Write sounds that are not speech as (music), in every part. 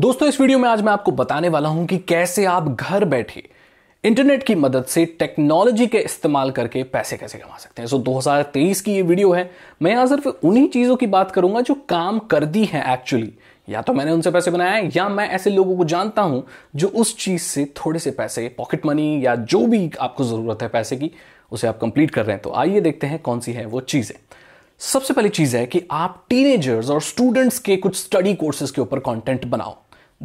दोस्तों इस वीडियो में आज मैं आपको बताने वाला हूं कि कैसे आप घर बैठे इंटरनेट की मदद से टेक्नोलॉजी के इस्तेमाल करके पैसे कैसे कमा सकते हैं सो so, 2023 की ये वीडियो है मैं यहां सिर्फ उन्हीं चीज़ों की बात करूंगा जो काम कर दी है एक्चुअली या तो मैंने उनसे पैसे बनाए हैं या मैं ऐसे लोगों को जानता हूं जो उस चीज़ से थोड़े से पैसे पॉकेट मनी या जो भी आपको ज़रूरत है पैसे की उसे आप कंप्लीट कर रहे हैं तो आइए देखते हैं कौन सी है वो चीज़ें सबसे पहली चीज़ है कि आप टीनेजर्स और स्टूडेंट्स के कुछ स्टडी कोर्सेज के ऊपर कॉन्टेंट बनाओ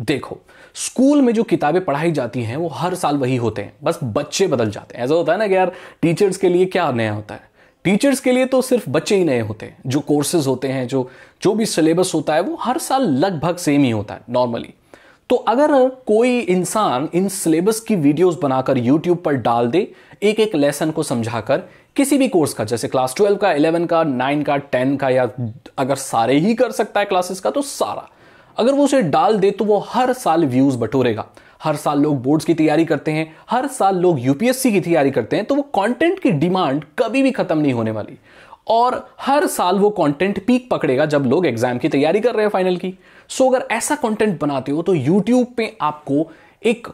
देखो स्कूल में जो किताबें पढ़ाई जाती हैं वो हर साल वही होते हैं बस बच्चे बदल जाते हैं ऐसा होता है ना कि यार टीचर्स के लिए क्या नया होता है टीचर्स के लिए तो सिर्फ बच्चे ही नए होते हैं जो कोर्सेज होते हैं जो जो भी सिलेबस होता है वो हर साल लगभग सेम ही होता है नॉर्मली तो अगर कोई इंसान इन सिलेबस की वीडियोस बनाकर यूट्यूब पर डाल दे एक एक लेसन को समझाकर किसी भी कोर्स का जैसे क्लास ट्वेल्व का इलेवन का नाइन का टेन का या अगर सारे ही कर सकता है क्लासेस का तो सारा अगर वो उसे डाल दे तो वो हर साल व्यूज बटोरेगा हर साल लोग बोर्ड्स की तैयारी करते हैं हर साल लोग यूपीएससी की तैयारी करते हैं तो वो कंटेंट की डिमांड कभी भी खत्म नहीं होने वाली और हर साल वो कंटेंट पीक पकड़ेगा जब लोग एग्जाम की तैयारी कर रहे हैं फाइनल की सो अगर ऐसा कंटेंट बनाते हो तो यूट्यूब पे आपको एक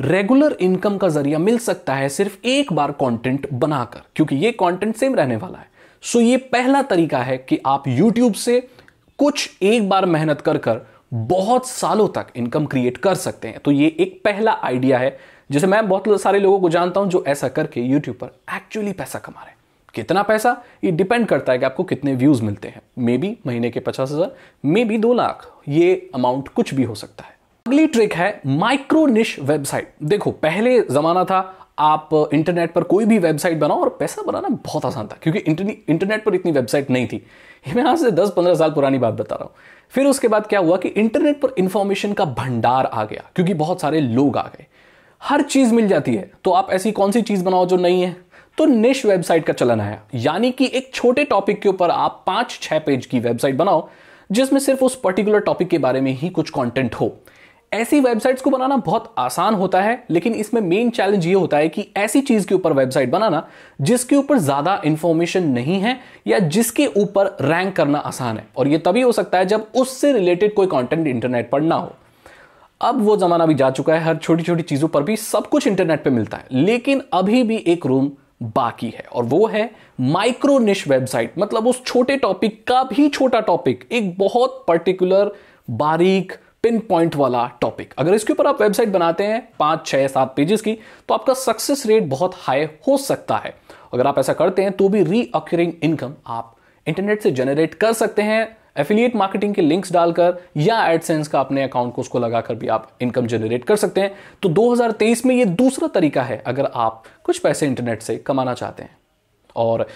रेगुलर इनकम का जरिया मिल सकता है सिर्फ एक बार कंटेंट बनाकर क्योंकि ये कंटेंट सेम रहने वाला है सो so, ये पहला तरीका है कि आप यूट्यूब से कुछ एक बार मेहनत कर कर बहुत सालों तक इनकम क्रिएट कर सकते हैं तो ये एक पहला आइडिया है जिसे मैं बहुत सारे लोगों को जानता हूं जो ऐसा करके यूट्यूब पर एक्चुअली पैसा कमा रहे हैं कितना पैसा ये डिपेंड करता है कि आपको कितने व्यूज मिलते हैं मे बी महीने के पचास हजार मे बी दो लाख ये अमाउंट कुछ भी हो सकता है अगली ट्रिक है माइक्रो निश वेबसाइट देखो पहले जमाना था आप इंटरनेट पर कोई भी वेबसाइट बनाओ और पैसा बनाना बहुत आसान था क्योंकि इंटरनेट पर इतनी वेबसाइट नहीं थी मैं आज से 10-15 साल पुरानी बात बता रहा हूं फिर उसके बाद क्या हुआ कि इंटरनेट पर इंफॉर्मेशन का भंडार आ गया क्योंकि बहुत सारे लोग आ गए हर चीज़ मिल जाती है तो आप ऐसी कौन सी चीज़ बनाओ जो नहीं है तो निश वेबसाइट का चलन आया यानी कि एक छोटे टॉपिक के ऊपर आप पांच छह पेज की वेबसाइट बनाओ जिसमें सिर्फ उस पर्टिकुलर टॉपिक के बारे में ही कुछ कॉन्टेंट हो ऐसी वेबसाइट्स को बनाना बहुत आसान होता है लेकिन इसमें मेन चैलेंज ये होता है कि ऐसी चीज के ऊपर वेबसाइट बनाना जिसके ऊपर ज्यादा इंफॉर्मेशन नहीं है या जिसके ऊपर रैंक करना आसान है और ये तभी हो सकता है जब उससे रिलेटेड कोई कॉन्टेंट इंटरनेट पर ना हो अब वो जमाना भी जा चुका है हर छोटी छोटी चीजों पर भी सब कुछ इंटरनेट पर मिलता है लेकिन अभी भी एक रूम बाकी है और वो है माइक्रो निश वेबसाइट मतलब उस छोटे टॉपिक का भी छोटा टॉपिक एक बहुत पर्टिकुलर बारीक पिन पॉइंट वाला टॉपिक अगर इसके ऊपर आप वेबसाइट बनाते हैं पांच छह सात पेजेस की तो आपका सक्सेस रेट बहुत हाई हो सकता है अगर आप ऐसा करते हैं तो भी रीअक्यूरिंग इनकम आप इंटरनेट से जनरेट कर सकते हैं एफिलिएट मार्केटिंग के लिंक्स डालकर या एडसेंस का अपने अकाउंट को उसको लगाकर भी आप इनकम जनरेट कर सकते हैं तो 2023 में ये दूसरा तरीका है अगर आप कुछ पैसे इंटरनेट से कमाना चाहते हैं और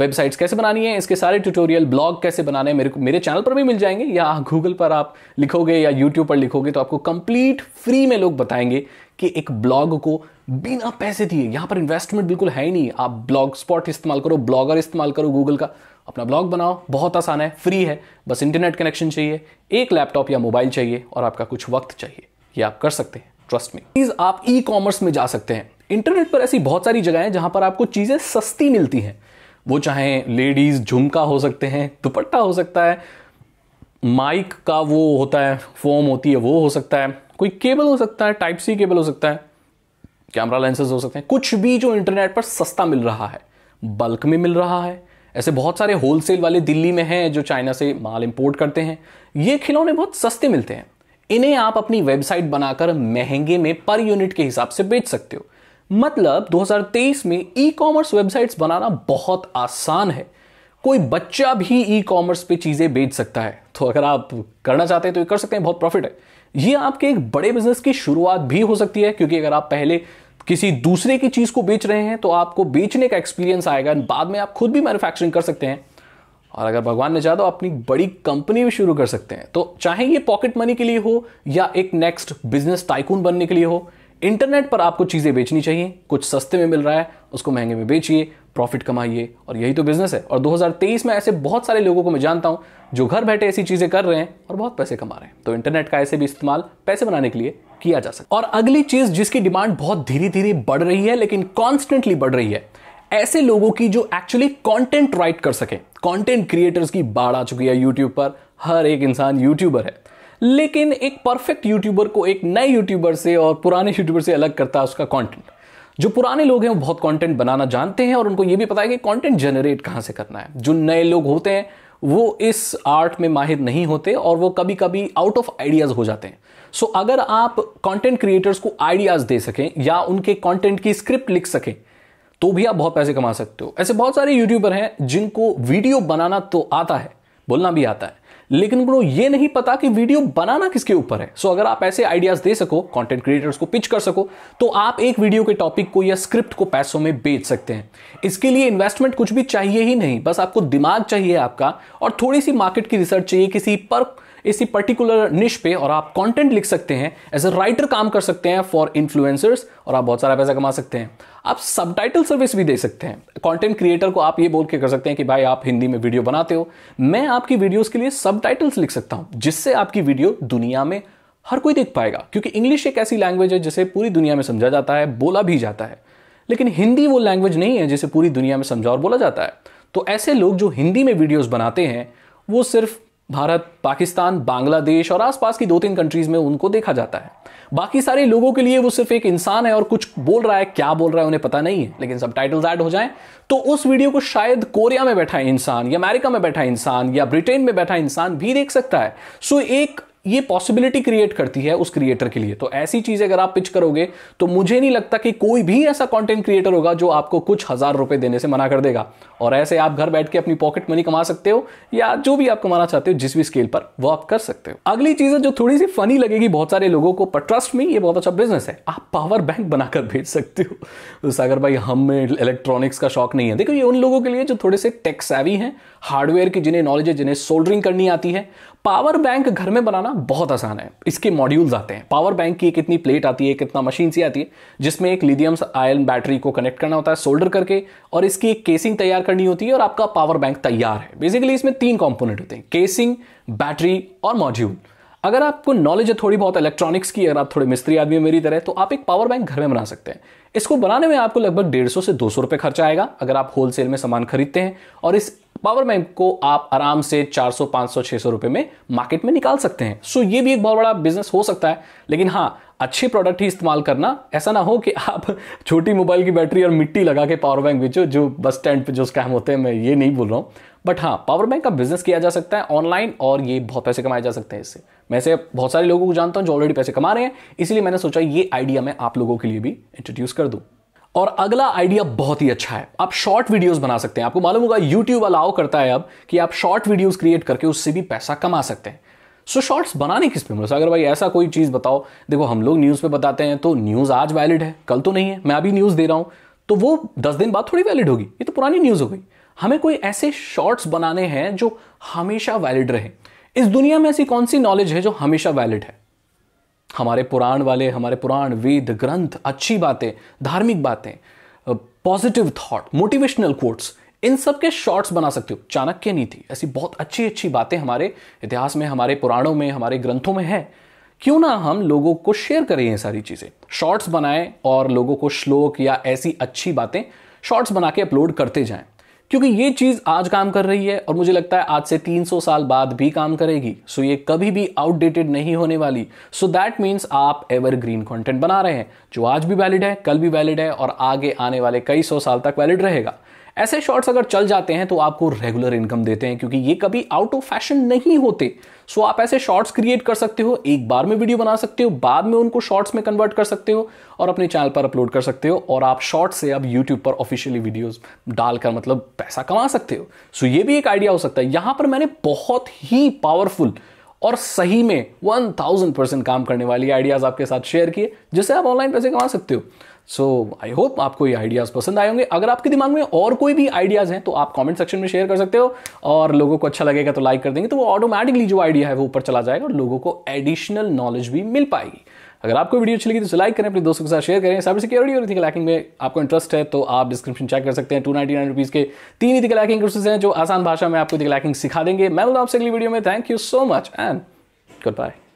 वेबसाइट्स कैसे बनानी है इसके सारे ट्यूटोरियल ब्लॉग कैसे बनाने हैं मेरे को मेरे चैनल पर भी मिल जाएंगे या गूगल पर आप लिखोगे या यूट्यूब पर लिखोगे तो आपको कंप्लीट फ्री में लोग बताएंगे कि एक ब्लॉग को बिना पैसे दिए यहाँ पर इन्वेस्टमेंट बिल्कुल है ही नहीं आप ब्लॉग स्पॉट इस्तेमाल करो ब्लॉगर इस्तेमाल करो गूगल का अपना ब्लॉग बनाओ बहुत आसान है फ्री है बस इंटरनेट कनेक्शन चाहिए एक लैपटॉप या मोबाइल चाहिए और आपका कुछ वक्त चाहिए ये आप कर सकते हैं ट्रस्ट में प्लीज़ आप ई कॉमर्स में जा सकते हैं इंटरनेट पर ऐसी बहुत सारी जगह हैं जहां पर आपको चीज़ें सस्ती मिलती हैं वो चाहे लेडीज़ झुमका हो सकते हैं दुपट्टा हो सकता है माइक का वो होता है फोम होती है वो हो सकता है कोई केबल हो सकता है टाइप सी केबल हो सकता है कैमरा लेंसेज हो सकते हैं कुछ भी जो इंटरनेट पर सस्ता मिल रहा है बल्क में मिल रहा है ऐसे बहुत सारे होलसेल वाले दिल्ली में हैं जो चाइना से माल इंपोर्ट करते हैं ये खिलौने बहुत सस्ते मिलते हैं इन्हें आप अपनी वेबसाइट बनाकर महंगे में पर यूनिट के हिसाब से बेच सकते हो मतलब 2023 में ई कॉमर्स वेबसाइट्स बनाना बहुत आसान है कोई बच्चा भी ई कॉमर्स पे चीज़ें बेच सकता है तो अगर आप करना चाहते हैं तो ये कर सकते हैं बहुत प्रॉफिट है ये आपके एक बड़े बिजनेस की शुरुआत भी हो सकती है क्योंकि अगर आप पहले किसी दूसरे की चीज़ को बेच रहे हैं तो आपको बेचने का एक्सपीरियंस आएगा बाद में आप खुद भी मैन्युफैक्चरिंग कर सकते हैं और अगर भगवान ने चाहे तो अपनी बड़ी कंपनी भी शुरू कर सकते हैं तो चाहे ये पॉकेट मनी के लिए हो या एक नेक्स्ट बिजनेस टाइकून बनने के लिए हो इंटरनेट पर आपको चीज़ें बेचनी चाहिए कुछ सस्ते में मिल रहा है उसको महंगे में बेचिए प्रॉफिट कमाइए और यही तो बिजनेस है और 2023 में ऐसे बहुत सारे लोगों को मैं जानता हूं जो घर बैठे ऐसी चीज़ें कर रहे हैं और बहुत पैसे कमा रहे हैं तो इंटरनेट का ऐसे भी इस्तेमाल पैसे बनाने के लिए किया जा सकता और अगली चीज़ जिसकी डिमांड बहुत धीरे धीरे बढ़ रही है लेकिन कॉन्स्टेंटली बढ़ रही है ऐसे लोगों की जो एक्चुअली कॉन्टेंट राइट कर सके कॉन्टेंट क्रिएटर्स की बाढ़ आ चुकी है यूट्यूब पर हर एक इंसान यूट्यूबर है लेकिन एक परफेक्ट यूट्यूबर को एक नए यूट्यूबर से और पुराने यूट्यूबर से अलग करता है उसका कंटेंट जो पुराने लोग हैं वो बहुत कंटेंट बनाना जानते हैं और उनको ये भी पता है कि कंटेंट जनरेट कहाँ से करना है जो नए लोग होते हैं वो इस आर्ट में माहिर नहीं होते और वो कभी कभी आउट ऑफ आइडियाज़ हो जाते हैं सो so, अगर आप कंटेंट क्रिएटर्स को आइडियाज़ दे सकें या उनके कंटेंट की स्क्रिप्ट लिख सकें तो भी आप बहुत पैसे कमा सकते हो ऐसे बहुत सारे यूट्यूबर हैं जिनको वीडियो बनाना तो आता है बोलना भी आता है लेकिन उनको ये नहीं पता कि वीडियो बनाना किसके ऊपर है सो so, अगर आप ऐसे आइडियाज दे सको कंटेंट क्रिएटर्स को पिच कर सको तो आप एक वीडियो के टॉपिक को या स्क्रिप्ट को पैसों में बेच सकते हैं इसके लिए इन्वेस्टमेंट कुछ भी चाहिए ही नहीं बस आपको दिमाग चाहिए आपका और थोड़ी सी मार्केट की रिसर्च चाहिए किसी पर इसी पर्टिकुलर निश पे और आप कंटेंट लिख सकते हैं एज अ राइटर काम कर सकते हैं फॉर इन्फ्लुएंसर्स और आप बहुत सारा पैसा कमा सकते हैं आप सब सर्विस भी दे सकते हैं कंटेंट क्रिएटर को आप ये बोल के कर सकते हैं कि भाई आप हिंदी में वीडियो बनाते हो मैं आपकी वीडियोस के लिए सब सबटाइटल्स लिख सकता हूं जिससे आपकी वीडियो दुनिया में हर कोई देख पाएगा क्योंकि इंग्लिश एक ऐसी लैंग्वेज है जिसे पूरी दुनिया में समझा जाता है बोला भी जाता है लेकिन हिंदी वो लैंग्वेज नहीं है जिसे पूरी दुनिया में समझा और बोला जाता है तो ऐसे लोग जो हिंदी में वीडियोस बनाते हैं वो सिर्फ भारत पाकिस्तान बांग्लादेश और आसपास की दो तीन कंट्रीज में उनको देखा जाता है बाकी सारे लोगों के लिए वो सिर्फ एक इंसान है और कुछ बोल रहा है क्या बोल रहा है उन्हें पता नहीं है लेकिन सब टाइटल्स ऐड हो जाएं तो उस वीडियो को शायद कोरिया में बैठा इंसान या अमेरिका में बैठा इंसान या ब्रिटेन में बैठा इंसान भी देख सकता है सो एक ये पॉसिबिलिटी क्रिएट करती है उस क्रिएटर के लिए तो ऐसी चीज अगर आप पिच करोगे तो मुझे नहीं लगता कि कोई भी ऐसा कंटेंट क्रिएटर होगा जो आपको कुछ हजार रुपए देने से मना कर देगा और ऐसे आप घर बैठ के अपनी पॉकेट मनी कमा सकते हो या जो भी आप कमाना चाहते हो जिस भी स्केल पर वो आप कर सकते हो अगली चीज जो थोड़ी सी फनी लगेगी बहुत सारे लोगों को पर ट्रस्ट में ये बहुत अच्छा बिजनेस है आप पावर बैंक बनाकर भेज सकते हो तो सागर भाई हमें इलेक्ट्रॉनिक्स का शौक नहीं है देखो ये उन लोगों के लिए जो थोड़े से टेक्सैवी हैं हार्डवेयर की जिन्हें नॉलेज है जिन्हें सोल्डरिंग करनी आती है पावर बैंक घर में बनाना बहुत आसान है इसके मॉड्यूल्स आते हैं पावर बैंक की कितनी प्लेट आती है कितना मशीन सी आती है जिसमें एक लिदियम आयन बैटरी को कनेक्ट करना होता है सोल्डर करके और इसकी एक केसिंग तैयार करनी होती है और आपका पावर बैंक तैयार है बेसिकली इसमें तीन कॉम्पोनेंट होते हैं केसिंग बैटरी और मॉड्यूल अगर आपको नॉलेज है थोड़ी बहुत इलेक्ट्रॉनिक्स की अगर आप थोड़े मिस्त्री आदमी मेरी तरह तो आप एक पावर बैंक घर में बना सकते हैं इसको बनाने में आपको लगभग डेढ़ सौ से दो सौ रुपये खर्चा आएगा अगर आप होलसेल में सामान खरीदते हैं और इस पावर बैंक को आप आराम से 400, 500, 600 रुपए में मार्केट में निकाल सकते हैं सो ये भी एक बहुत बड़ा बिजनेस हो सकता है लेकिन हाँ अच्छे प्रोडक्ट ही इस्तेमाल करना ऐसा ना हो कि आप (laughs) छोटी मोबाइल की बैटरी और मिट्टी लगा के पावर बैंक बेचो जो बस स्टैंड पे जो स्कैम होते हैं मैं ये नहीं बोल रहा हूँ बट हाँ पावर बैंक का बिजनेस किया जा सकता है ऑनलाइन और ये बहुत पैसे कमाए जा सकते हैं इससे मैं से बहुत सारे लोगों को जानता हूँ जो ऑलरेडी पैसे कमा रहे हैं इसलिए मैंने सोचा ये आइडिया मैं आप लोगों के लिए भी इंट्रोड्यूस कर दूँ और अगला आइडिया बहुत ही अच्छा है आप शॉर्ट वीडियोस बना सकते हैं आपको मालूम होगा यूट्यूब अलाउ करता है अब कि आप शॉर्ट वीडियोस क्रिएट करके उससे भी पैसा कमा सकते हैं सो so, शॉर्ट्स बनाने किस पे मिलो मतलब अगर भाई ऐसा कोई चीज़ बताओ देखो हम लोग न्यूज़ पे बताते हैं तो न्यूज़ आज वैलिड है कल तो नहीं है मैं अभी न्यूज़ दे रहा हूं तो वो दस दिन बाद थोड़ी वैलिड होगी ये तो पुरानी न्यूज़ हो गई हमें कोई ऐसे शॉर्ट्स बनाने हैं जो हमेशा वैलिड रहे इस दुनिया में ऐसी कौन सी नॉलेज है जो हमेशा वैलिड है हमारे पुराण वाले हमारे पुराण वेद ग्रंथ अच्छी बातें धार्मिक बातें पॉजिटिव थॉट मोटिवेशनल कोट्स इन सब के शॉर्ट्स बना सकते हो चाणक्य नीति ऐसी बहुत अच्छी अच्छी बातें हमारे इतिहास में हमारे पुराणों में हमारे ग्रंथों में है क्यों ना हम लोगों को शेयर करें ये सारी चीज़ें शॉर्ट्स बनाएं और लोगों को श्लोक या ऐसी अच्छी बातें शॉर्ट्स बना के अपलोड करते जाएं क्योंकि ये चीज आज काम कर रही है और मुझे लगता है आज से 300 साल बाद भी काम करेगी सो ये कभी भी आउटडेटेड नहीं होने वाली सो दैट मीन्स आप एवरग्रीन कंटेंट बना रहे हैं जो आज भी वैलिड है कल भी वैलिड है और आगे आने वाले कई सौ साल तक वैलिड रहेगा ऐसे शॉर्ट्स अगर चल जाते हैं तो आपको रेगुलर इनकम देते हैं क्योंकि ये कभी आउट ऑफ फैशन नहीं होते सो आप ऐसे शॉर्ट्स क्रिएट कर सकते हो एक बार में वीडियो बना सकते हो बाद में उनको शॉर्ट्स में कन्वर्ट कर सकते हो और अपने चैनल पर अपलोड कर सकते हो और आप शॉर्ट से अब यूट्यूब पर ऑफिशियली वीडियोज डालकर मतलब पैसा कमा सकते हो सो ये भी एक आइडिया हो सकता है यहां पर मैंने बहुत ही पावरफुल और सही में 1000 परसेंट काम करने वाली आइडियाज आपके साथ शेयर किए जिससे आप ऑनलाइन पैसे कमा सकते हो सो आई होप आपको ये आइडियाज़ पसंद आए होंगे अगर आपके दिमाग में और कोई भी आइडियाज़ हैं तो आप कमेंट सेक्शन में शेयर कर सकते हो और लोगों को अच्छा लगेगा तो लाइक कर देंगे तो वो ऑटोमेटिकली जो आइडिया है वो ऊपर चला जाएगा और लोगों को एडिशनल नॉलेज भी मिल पाएगी अगर आपको वीडियो अच्छी लगी तो लाइक करें अपने दोस्तों के साथ शेयर करें साइबर सिक्योरिटी और इथिकल हैकिंग में आपको इंटरेस्ट है तो आप डिस्क्रिप्शन चेक कर सकते हैं टू नाइनटी नाइन रुपीज़ के तीन इथिकल हैकिंग कोर्सेज हैं जो आसान भाषा में आपको इथिकल हैकिंग सिखा देंगे मैं बोलता हूँ आपसे अगली वीडियो में thank you so much and good bye